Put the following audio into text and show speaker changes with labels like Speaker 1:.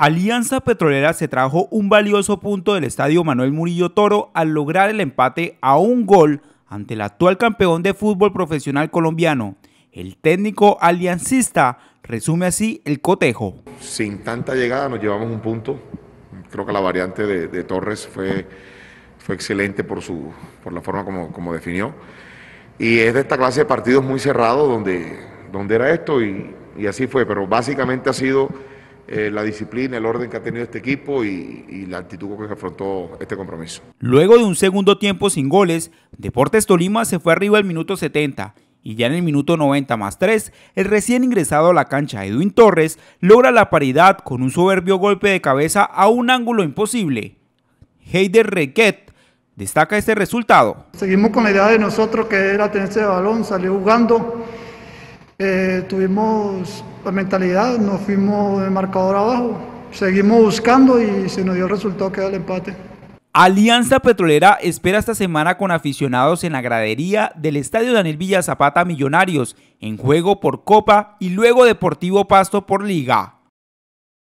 Speaker 1: Alianza Petrolera se trajo un valioso punto del estadio Manuel Murillo Toro al lograr el empate a un gol ante el actual campeón de fútbol profesional colombiano.
Speaker 2: El técnico aliancista resume así el cotejo. Sin tanta llegada nos llevamos un punto. Creo que la variante de, Torres fue, fue excelente por, su, por la forma como, definió. Y es de esta clase de partidos muy cerrados donde, donde era esto y así fue. Pero básicamente ha sido eh, la disciplina, el orden que ha tenido este equipo y, la actitud con que se afrontó este compromiso.
Speaker 1: Luego de un segundo tiempo sin goles, Deportes Tolima se fue arriba al minuto 70 y ya en el minuto 90 más 3, el recién ingresado a la cancha Edwin Torres logra la paridad con un soberbio golpe de cabeza a un ángulo imposible. Heider Requet destaca este resultado.
Speaker 3: Seguimos con la idea de nosotros que era tener ese balón, salir jugando eh, tuvimos la mentalidad, nos fuimos de marcador abajo, seguimos buscando y se nos dio el resultado que era el empate.
Speaker 1: Alianza Petrolera espera esta semana con aficionados en la gradería del Estadio Daniel Villa Zapata Millonarios, en juego por Copa y luego Deportivo Pasto por Liga.